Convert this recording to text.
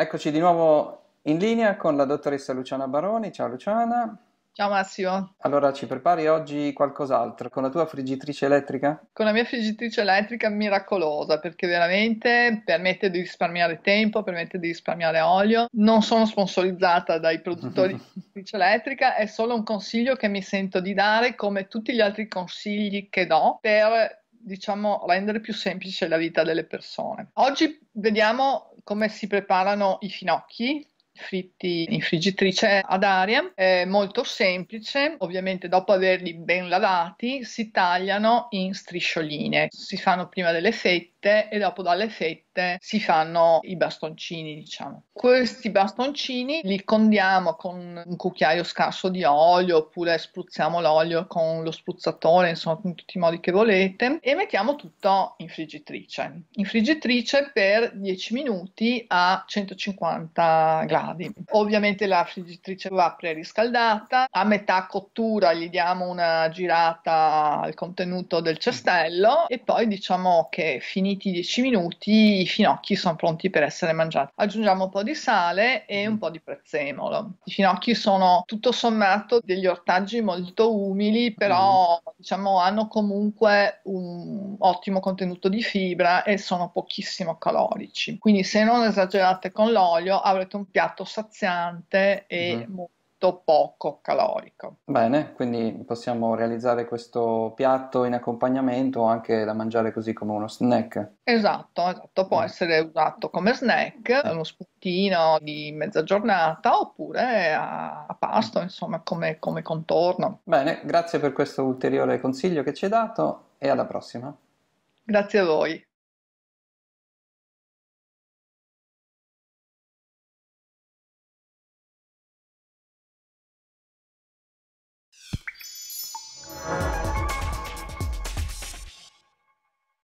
Eccoci di nuovo in linea con la dottoressa Luciana Baroni. Ciao Luciana. Ciao Massimo. Allora, ci prepari oggi qualcos'altro con la tua friggitrice elettrica? Con la mia friggitrice elettrica miracolosa perché veramente permette di risparmiare tempo, permette di risparmiare olio. Non sono sponsorizzata dai produttori di friggitrice elettrica, è solo un consiglio che mi sento di dare come tutti gli altri consigli che do per diciamo rendere più semplice la vita delle persone. Oggi vediamo come si preparano i finocchi fritti in friggitrice ad aria, è molto semplice, ovviamente dopo averli ben lavati si tagliano in striscioline, si fanno prima delle fette fette e dopo dalle fette si fanno i bastoncini, diciamo. Questi bastoncini li condiamo con un cucchiaio scarso di olio oppure spruzziamo l'olio con lo spruzzatore, insomma, in tutti i modi che volete e mettiamo tutto in friggitrice. In friggitrice per 10 minuti a 150 gradi. Ovviamente la friggitrice va preriscaldata, a metà cottura gli diamo una girata al contenuto del cestello e poi diciamo che finisce finiti 10 minuti i finocchi sono pronti per essere mangiati. Aggiungiamo un po' di sale e un po' di prezzemolo. I finocchi sono tutto sommato degli ortaggi molto umili, però mm. diciamo hanno comunque un ottimo contenuto di fibra e sono pochissimo calorici. Quindi se non esagerate con l'olio avrete un piatto saziante e mm. molto molto poco calorico. Bene, quindi possiamo realizzare questo piatto in accompagnamento o anche da mangiare così come uno snack. Esatto, esatto, può mm. essere usato come snack, eh. uno spuntino di mezza giornata oppure a, a pasto, mm. insomma, come, come contorno. Bene, grazie per questo ulteriore consiglio che ci hai dato e alla prossima. Grazie a voi.